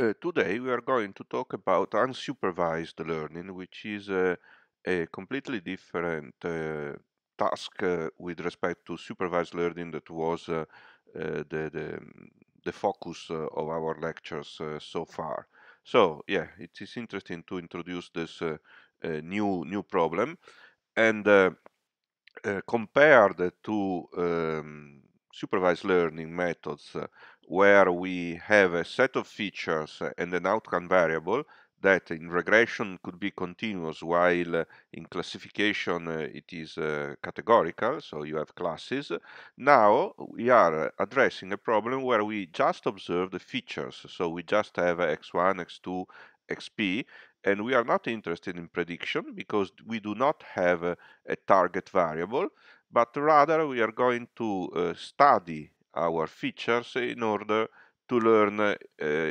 Uh, today we are going to talk about unsupervised learning, which is a completely different uh, task uh, with respect to supervised learning that was uh, uh, the, the, the, focus of our lectures so far. So yeah, it is interesting to introduce this new, new problem and compare the two um, supervised learning methods where we have a set of features and an outcome variable that in regression could be continuous while in classification uh, it is uh, categorical, so you have classes. Now we are addressing a problem where we just observe the features, so we just have x1, x2, xp, and we are not interested in prediction because we do not have a, a target variable, but rather we are going to uh, study our features in order to learn uh,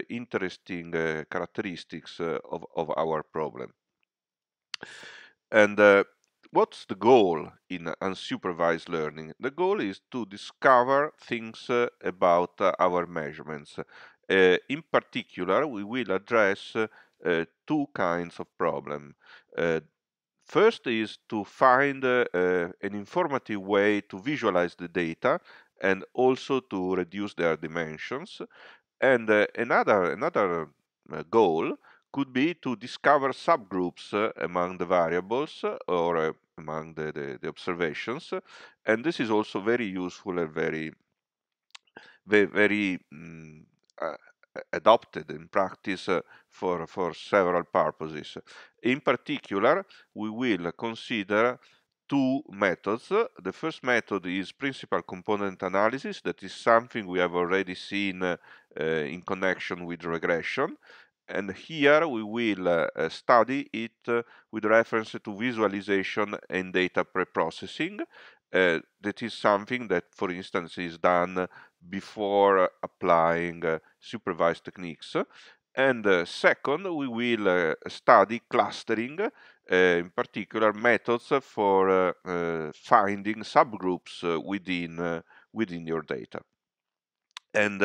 interesting uh, characteristics uh, of, of our problem. And what's the goal in unsupervised learning? The goal is to discover things about our measurements. in particular, we will address two kinds of problem. First is to find an informative way to visualize the data and also to reduce their dimensions. And uh, another, another uh, goal could be to discover subgroups uh, among the variables uh, or uh, among the, the, the, observations. And this is also very useful and very, very, very um, mm, adopted in practice uh, for, for several purposes. In particular, we will consider two methods. The first method is principal component analysis, that is something we have already seen uh, in connection with regression. And here we will uh, study it uh, with reference to visualization and data preprocessing. Uh, that is something that, for instance, is done before applying uh, supervised techniques. And uh, second, we will study clustering Eh, in particular methods for eh, finding subgroups eh, within, within your data. And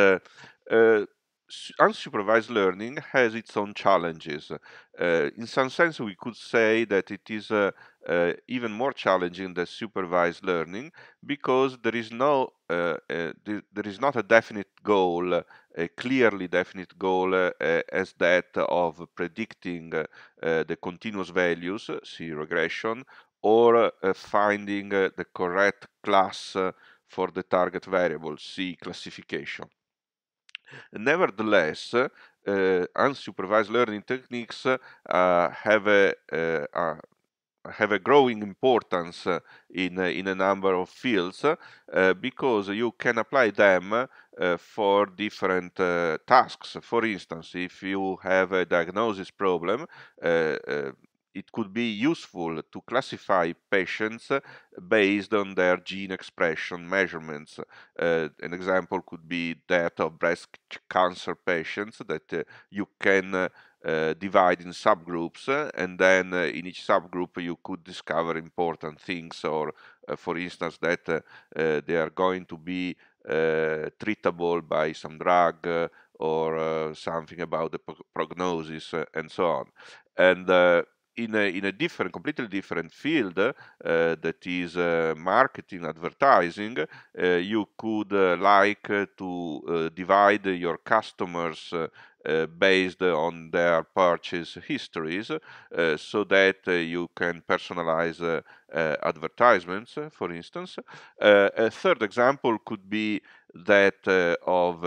unsupervised learning has its own challenges. Uh, in some sense, we could say that it is uh, uh, even more challenging than supervised learning because there is no there is not a definite goal a clearly definite goal uh, as that of predicting uh, the continuous values, see regression, or uh, finding uh, the correct class for the target variable, see classification. Nevertheless, unsupervised learning techniques have a, a, a have a growing importance uh, in, uh, in a number of fields uh, because you can apply them for different tasks. For instance, if you have a diagnosis problem, it could be useful to classify patients based on their gene expression measurements. Uh, an example could be that of breast cancer patients that uh, you can uh, Eh, divide in subgroups, eh, and then eh, in each subgroup you could discover important things, or for instance, that they are going to be treatable by some drug or something about the prognosis and so on. And in a, in a different, completely different field uh, that is uh, marketing, advertising, uh, you could like to divide your customers' Uh, based on their purchase histories uh, so that uh, you can personalize advertisements, for instance. a third example could be that of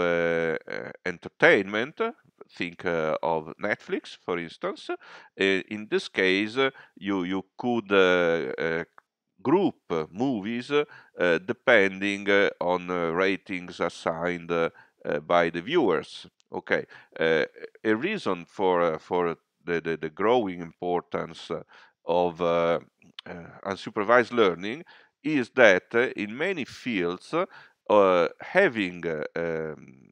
entertainment, think uh, of Netflix, for instance. Uh, in this case, uh, you, you could group movies depending on ratings assigned by the viewers. Okay, uh, a reason for eh, for the, the, the, growing importance eh, of unsupervised learning is that in many fields, uh, having um,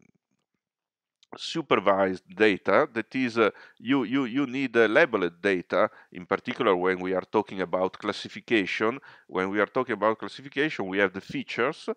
supervised data that is uh, you you you need uh, labeled data in particular when we are talking about classification when we are talking about classification we have the features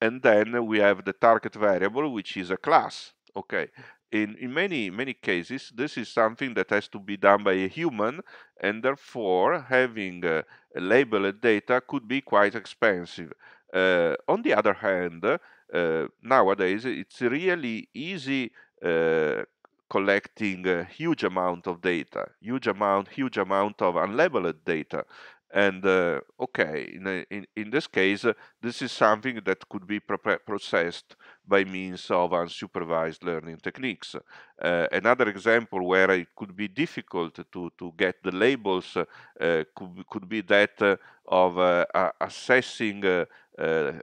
and then we have the target variable which is a class Okay. In, in many many cases, this is something that has to be done by a human, and therefore having a labeled data could be quite expensive. Uh, on the other hand, uh, nowadays it's really easy uh, collecting a huge amount of data, huge amount, huge amount of unlabeled data. And uh, okay, in, in, in, this case, uh, this is something that could be processed by means of unsupervised learning techniques. Uh, another example where it could be difficult to, to get the labels uh, could, could be that eh, of assessing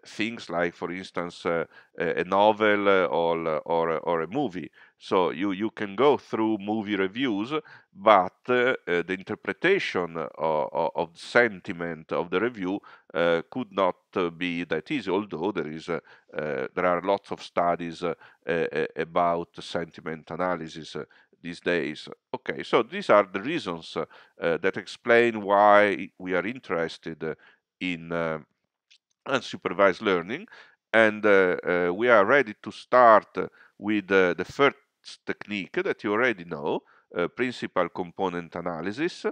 things like, for instance, a novel or, or, or a movie. So you, you can go through movie reviews, but the interpretation of, of the sentiment of the review uh, could not uh, be that easy, although there, is, uh, there are lots of studies about sentiment analysis these days. Okay, so these are the reasons that explain why we are interested in unsupervised learning and uh, uh, we are ready to start with uh, the first technique that you already know, principal component analysis,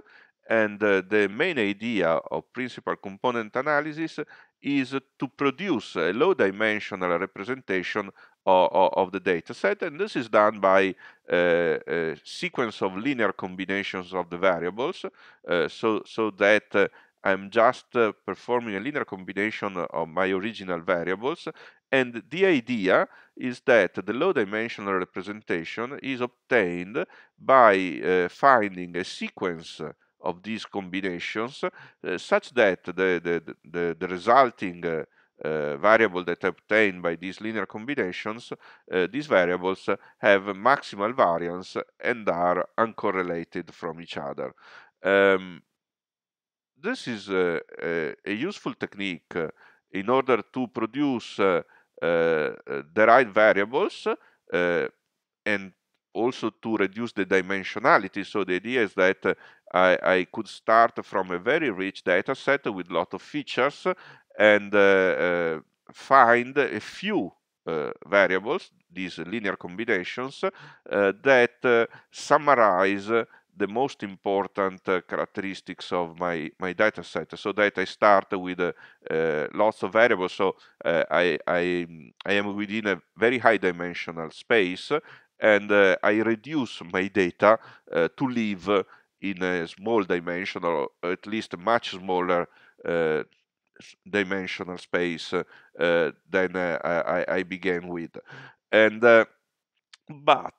and uh, the main idea of principal component analysis is to produce a low dimensional representation of, of, of the data set. And this is done by uh, a sequence of linear combinations of the variables uh, so, so that uh, I'm just uh, performing a linear combination of my original variables and the idea is that the low dimensional representation is obtained by uh, finding a sequence of these combinations uh, such that the, the, the, the resulting uh, uh, variable that obtained by these linear combinations, uh, these variables uh, have maximal variance and are uncorrelated from each other. Um, this is a, a, a, useful technique in order to produce uh, right variables and also to reduce the dimensionality. So the idea is that uh, I, I, could start from a very rich data set with a lot of features and uh, uh, find a few uh, variables, these linear combinations, uh, that summarize the most important uh, characteristics of my, my data set so that I start with uh, uh, lots of variables. So I, I, I am within a very high dimensional space and uh, I reduce my data uh, to live in a small dimensional, or at least a much smaller uh, dimensional space uh, than uh, I, I, began with. And uh, but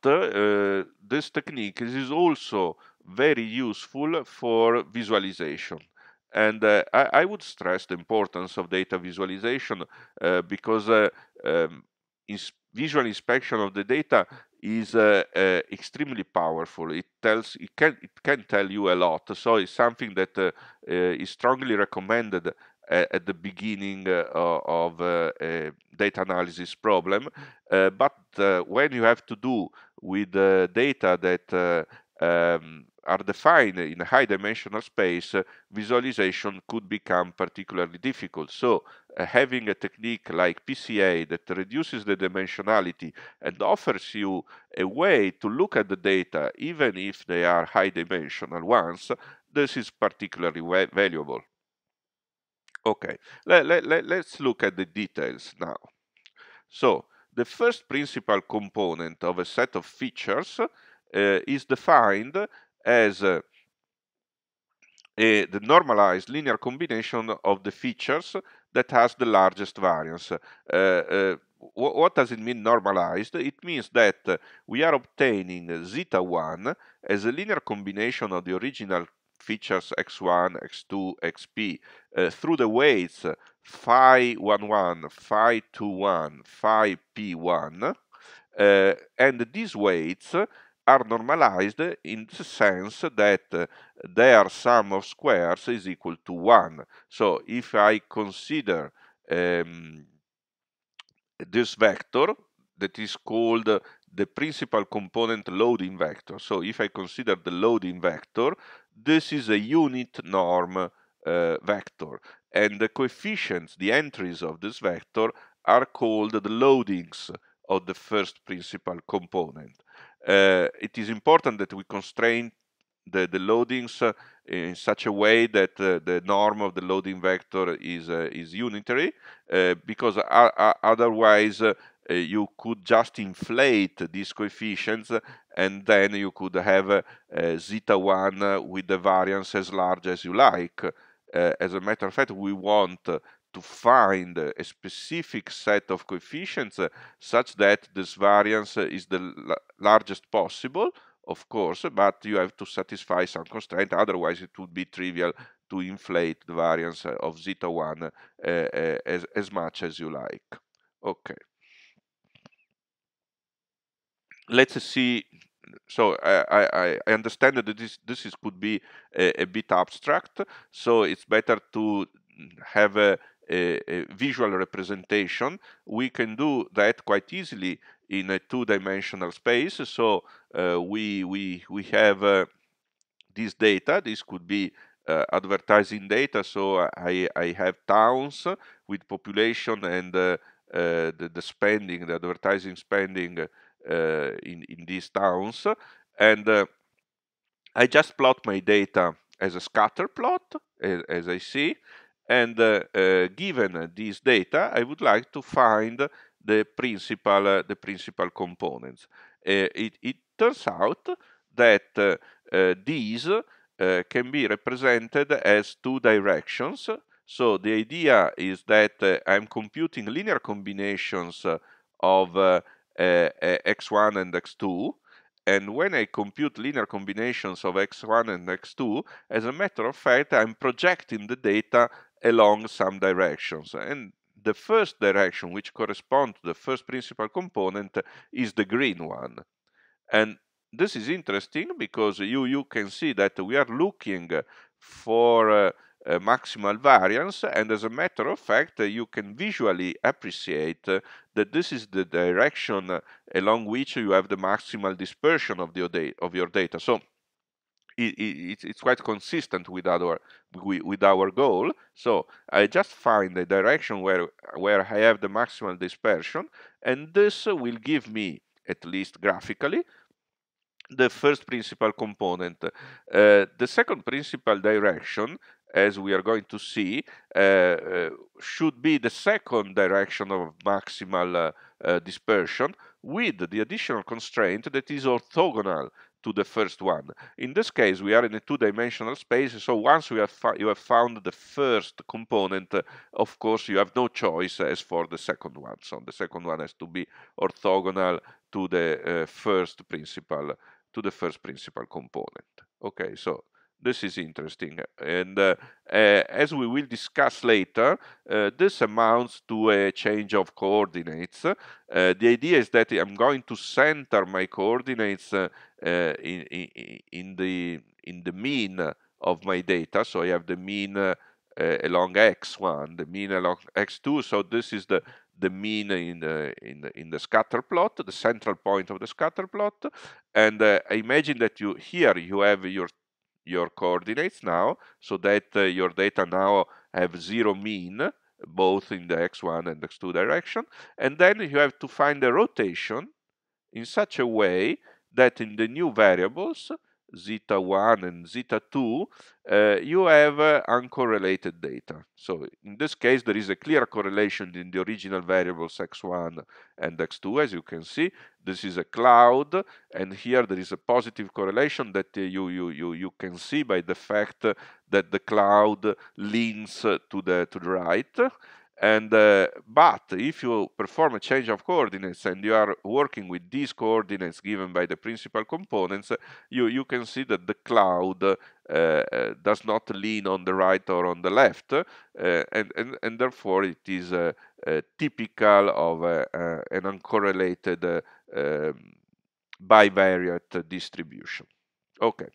this technique is also very useful for visualization. And uh, I, I, would stress the importance of data visualization uh, because uh, um, visual inspection of the data is uh, uh, extremely powerful. It tells it can it can tell you a lot. So it's something that uh, uh is strongly recommended uh, at the beginning uh, of a data analysis problem. but when you have to do with data that um, are defined in a high dimensional space, visualization could become particularly difficult. So uh, having a technique like PCA that reduces the dimensionality and offers you a way to look at the data, even if they are high dimensional ones, this is particularly valuable. Okay, let, let, let, us look at the details now. So, the first principal component of a set of features uh, is defined as uh, a, the normalized linear combination of the features that has the largest variance. Uh, uh, wh what does it mean normalized? It means that we are obtaining zeta 1 as a linear combination of the original features x1, x2, xp uh, through the weights phi 1, 1, phi 2, 1, phi p1, uh, and these weights are normalized in the sense that their sum of squares is equal to 1. So if I consider um, this vector that is called the principal component loading vector. So if I consider the loading vector, this is a unit norm uh, vector and the coefficients, the entries of this vector are called the loadings of the first principal component uh, it is important that we constrain the, the loadings uh, in such a way that uh, the norm of the loading vector is, uh, is unitary, uh, because otherwise uh, you could just inflate these coefficients and then you could have zeta 1 with the variance as large as you like. as a matter of fact, we want to find a specific set of coefficients uh, such that this variance uh, is the largest possible, of course, but you have to satisfy some constraint, otherwise it would be trivial to inflate the variance uh, of zeta 1 uh, uh, as, as much as you like. Okay. Let's see. So I, I, I understand that this, this is, could be a, a bit abstract, so it's better to have a a, visual representation, we can do that quite easily in a two-dimensional space. So uh, we, we, we have uh, this data. This could be uh, advertising data. So I, I have towns with population and uh, uh, the, the spending, the advertising spending uh, in, in these towns. And I just plot my data as a scatter plot, as, as I see. And uh, given these data, I would like to find the principal, uh, the principal components. Uh, it, it, turns out that these can be represented as two directions. So the idea is that I'm computing linear combinations of uh, x1 and x2 and when I compute linear combinations of x1 and x2, as a matter of fact, I'm projecting the data along some directions. And the first direction, which corresponds to the first principal component, is the green one. And this is interesting because you, you can see that we are looking for uh, uh, maximal variance and as a matter of fact uh, you can visually appreciate uh, that this is the direction along which you have the maximal dispersion of, the, of your data. So it, it, it's quite consistent with our with our goal. So I just find the direction where where I have the maximal dispersion, and this will give me at least graphically the first principal component. Uh, the second principal direction, as we are going to see, uh, uh should be the second direction of maximal uh, uh, dispersion with the additional constraint that is orthogonal to the first one. In this case, we are in a two-dimensional space, so once we have you have found the first component, uh, of course, you have no choice as for the second one. So the second one has to be orthogonal to the uh, first principal to the first principal component. Okay, so this is interesting. And uh, uh, as we will discuss later, uh, this amounts to a change of coordinates. Uh, the idea is that I'm going to center my coordinates in, in, in, the, in the mean of my data. So I have the mean uh, along x1, the mean along x2. So this is the the mean in the in the, in the scatter plot, the central point of the scatter plot. And uh, imagine that you here you have your your coordinates now so that uh, your data now have zero mean both in the x1 and x2 direction and then you have to find a rotation in such a way that in the new variables zeta 1 and zeta 2, uh, you have uh, uncorrelated data. So in this case, there is a clear correlation in the original variables x1 and x2, as you can see. This is a cloud, and here there is a positive correlation that uh, you, you, you, you can see by the fact that the cloud leans to, the, to the right. And uh, but if you perform a change of coordinates and you are working with these coordinates given by the principal components, you, you can see that the cloud uh, uh does not lean on the right or on the left, uh, and, and, and therefore it is typical of an uncorrelated uh, um, bivariate distribution. Okay,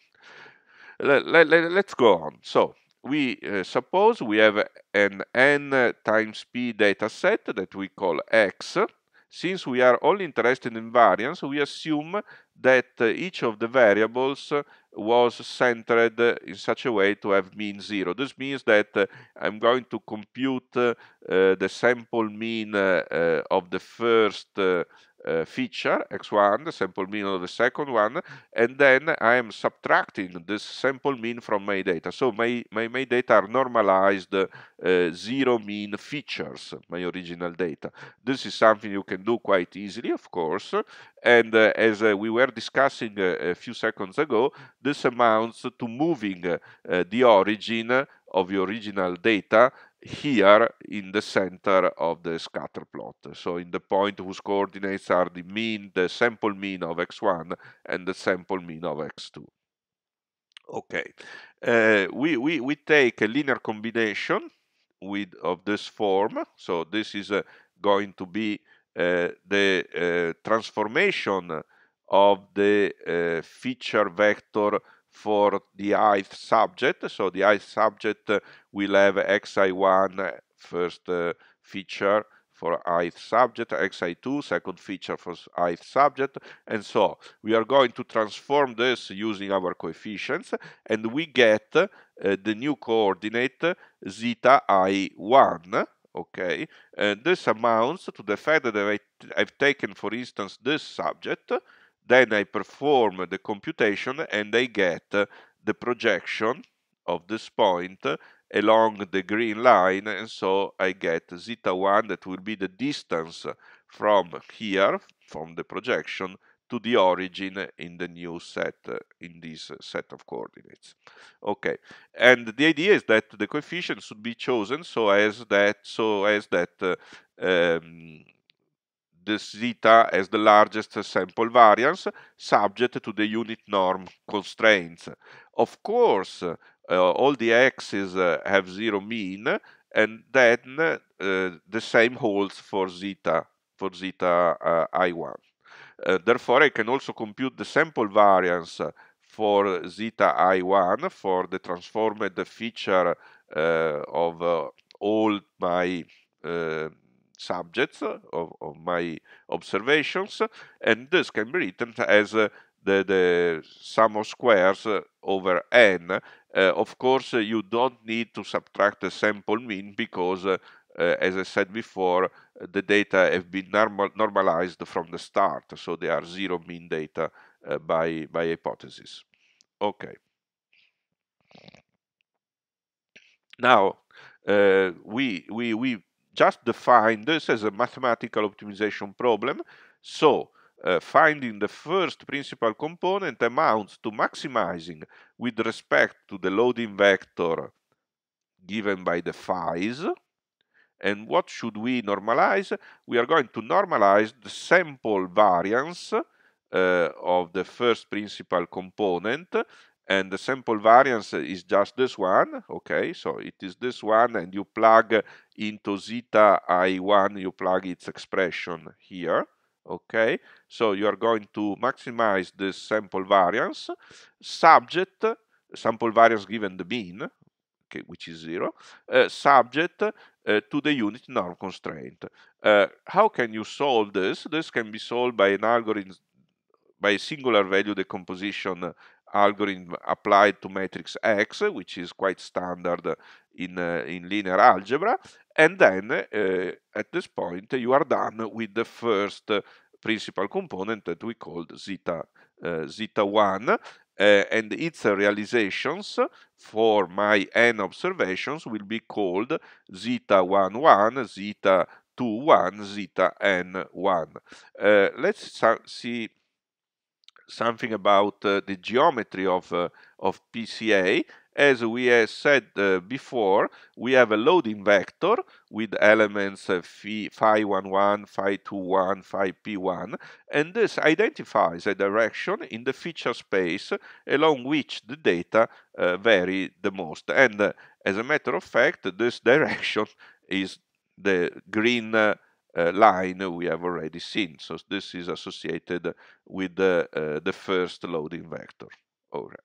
let, let, let's go on. So we uh, suppose we have an n times p data set that we call x. Since we are only interested in variance, we assume that uh, each of the variables was centered in such a way to have mean zero. This means that uh, I'm going to compute uh, the sample mean uh, of the first uh, feature x1 the sample mean of the second one and then I am subtracting this sample mean from my data so my, my, my data are normalized uh, zero mean features my original data this is something you can do quite easily of course and uh, as we were discussing a few seconds ago this amounts to moving the origin of your original data here in the center of the scatter plot. So in the point whose coordinates are the mean, the sample mean of x1 and the sample mean of x2. Okay, uh, we, we, we take a linear combination with of this form. So this is uh, going to be uh, the transformation of the feature vector for the ith subject. So the ith subject uh, will have xi1 uh, first uh, feature for ith subject, xi2 second feature for ith subject, and so we are going to transform this using our coefficients, and we get uh, the new coordinate zeta i1, okay? And this amounts to the fact that I've taken, for instance, this subject, then I perform the computation and I get the projection of this point along the green line and so I get zeta 1 that will be the distance from here, from the projection, to the origin in the new set, in this set of coordinates. Okay, and the idea is that the coefficient should be chosen so as that, so as that uh, um, this zeta as the largest sample variance subject to the unit norm constraints. Of course, uh, all the x's uh, have zero mean, and then uh, the same holds for zeta, for zeta uh, i1. Uh, therefore, I can also compute the sample variance for zeta i1 for the transformed feature uh, of all my subjects of, of my observations, and this can be written as the, the sum of squares over n. Uh, of course, you don't need to subtract the sample mean because uh, as I said before, the data have been normal, normalized from the start, so they are zero mean data uh, by, by hypothesis. Okay. Now, uh, we, we, we just define this as a mathematical optimization problem. So uh, finding the first principal component amounts to maximizing with respect to the loading vector given by the phi's. And what should we normalize? We are going to normalize the sample variance uh, of the first principal component and the sample variance is just this one okay so it is this one and you plug into zeta i1 you plug its expression here okay so you are going to maximize this sample variance subject sample variance given the mean okay, which is zero uh, subject uh, to the unit norm constraint uh, how can you solve this this can be solved by an algorithm by a singular value decomposition algorithm applied to matrix X, which is quite standard in, uh, in linear algebra. And then uh, at this point, you are done with the first uh, principal component that we called zeta, uh, zeta 1. Uh, and its realizations for my n observations will be called zeta 1 1, zeta 2 1, zeta n 1. let's see something about uh, the geometry of, uh, of PCA. As we have said uh, before, we have a loading vector with elements phi, phi 11, phi 21, phi p1, and this identifies a direction in the feature space along which the data vary the most. And as a matter of fact, this direction is the green line we have already seen. So this is associated with the, uh, the first loading vector. All right.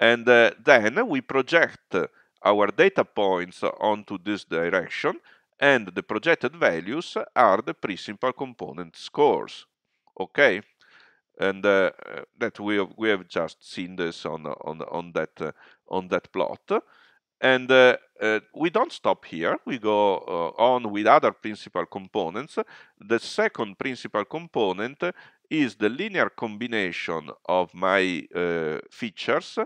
And uh, then we project our data points onto this direction and the projected values are the principal component scores. Okay? And uh, that we have, we have just seen this on on on that uh, on that plot. And uh, uh, we don't stop here, we go uh, on with other principal components. The second principal component is the linear combination of my uh, features uh,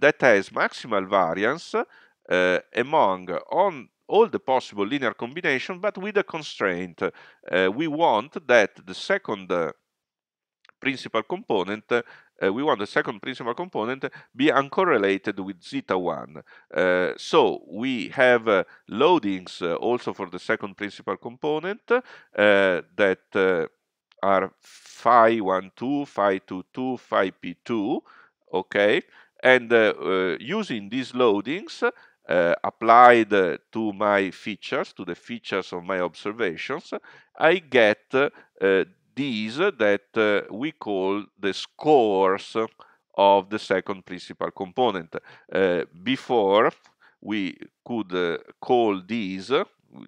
that has maximal variance uh, among on all the possible linear combination, but with a constraint. we want that the second principal component uh, we want the second principal component be uncorrelated with zeta 1. Uh, so we have uh, loadings also for the second principal component that are phi 1, 2, phi 2, 2, phi p 2, okay? And using these loadings, uh, applied uh, to my features, to the features of my observations, I get uh, these that uh, we call the scores of the second principal component. Uh, before, we could uh, call these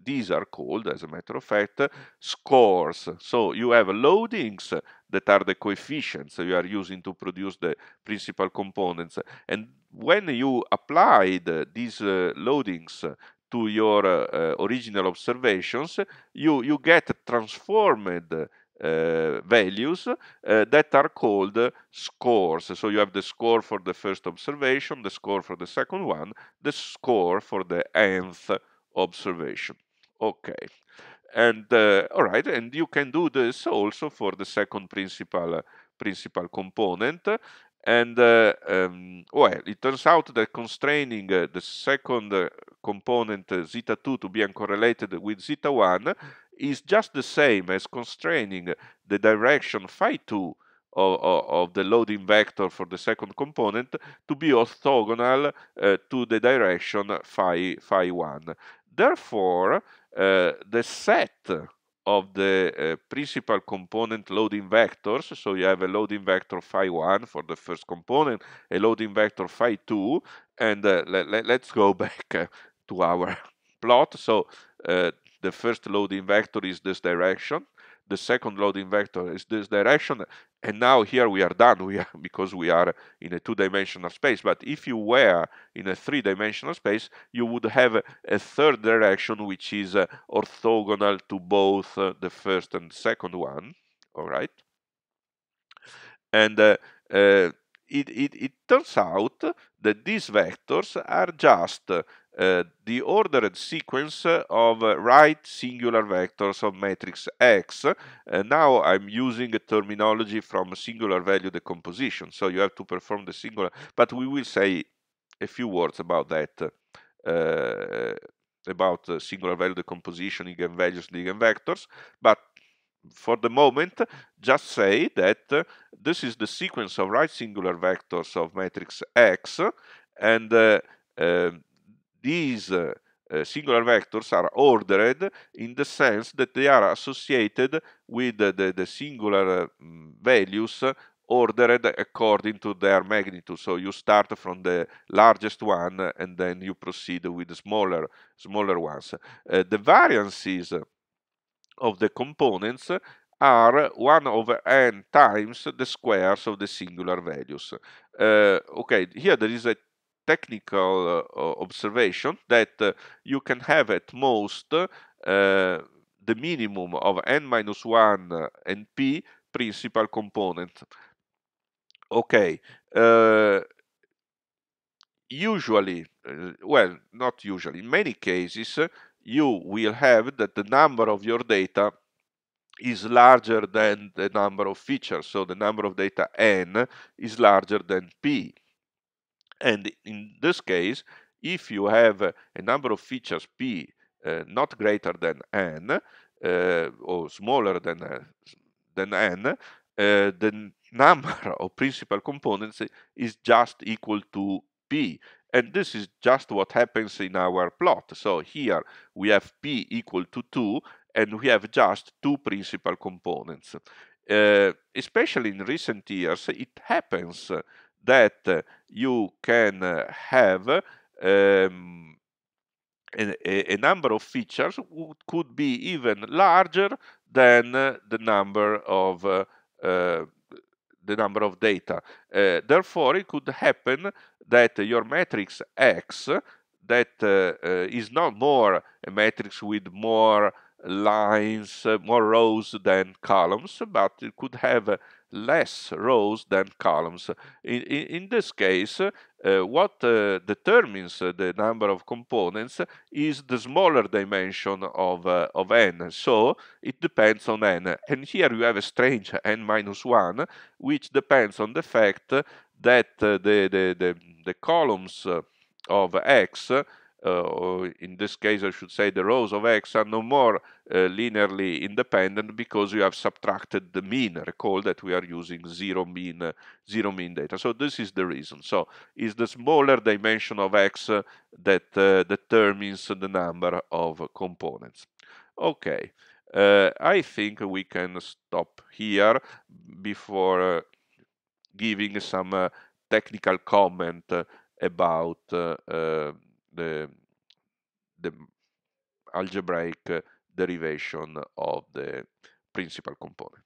these are called, as a matter of fact, scores. So you have loadings that are the coefficients you are using to produce the principal components. And when you applied these uh, loadings to your uh, original observations, you, you get transformed uh, values uh, that are called scores. So you have the score for the first observation, the score for the second one, the score for the nth observation. Okay. And uh, all right, and you can do this also for the second principal uh, principal component. And uh, um, well, it turns out that constraining uh, the second component zeta2 to be uncorrelated with zeta1 is just the same as constraining the direction phi 2 of, of, of, the loading vector for the second component to be orthogonal uh, to the direction phi, phi 1. Therefore, uh, the set of the uh, principal component loading vectors, so you have a loading vector phi 1 for the first component, a loading vector phi 2, and uh, let, us go back to our plot. So uh, the first loading vector is this direction, the second loading vector is this direction, and now here we are done we are, because we are in a two-dimensional space. But if you were in a three-dimensional space, you would have a third direction which is uh, orthogonal to both uh, the first and second one, all right? And uh, uh, it, it, it turns out that these vectors are just Eh, the ordered sequence of right singular vectors of matrix X. Uh, now I'm using a terminology from singular value decomposition, so you have to perform the singular, but we will say a few words about that, uh, about singular value decomposition, eigenvalues, eigenvectors, but for the moment, just say that this is the sequence of right singular vectors of matrix X, and these uh, uh, singular vectors are ordered in the sense that they are associated with the, the singular uh, mm, values ordered according to their magnitude. So you start from the largest one uh, and then you proceed with the smaller, smaller ones. Uh, the variances of the components are 1 over n times the squares of the singular values. Uh, okay, here there is a technical uh, observation that uh, you can have at most uh, the minimum of n minus 1 NP principal component. Okay, usually, well, not usually, in many cases, you will have that the number of your data is larger than the number of features. So the number of data n is larger than p. And in this case, if you have a number of features p uh, not greater than n uh, or smaller than uh, than n, uh, the number of principal components is just equal to p. And this is just what happens in our plot. So here we have p equal to 2, and we have just two principal components. Uh, especially in recent years, it happens uh, that you can have um, a, a, number of features could be even larger than the number of uh, uh, the number of data. Uh, therefore, it could happen that your matrix X that uh, uh, is not more a matrix with more lines, uh, more rows than columns, but it could have less rows than columns. In, in, in this case, uh, what uh, determines uh, the number of components is the smaller dimension of, uh, of n. So it depends on n. And here you have a strange n minus 1, which depends on the fact that uh, the, the, the, the columns of x uh, or in this case I should say the rows of x are no more uh, linearly independent because you have subtracted the mean. Recall that we are using zero mean, uh, zero mean data. So this is the reason. So it's the smaller dimension of x that determines the number of components. Okay. Uh, I think we can stop here before uh, giving some uh, technical comment about the the algebraic derivation of the principal component.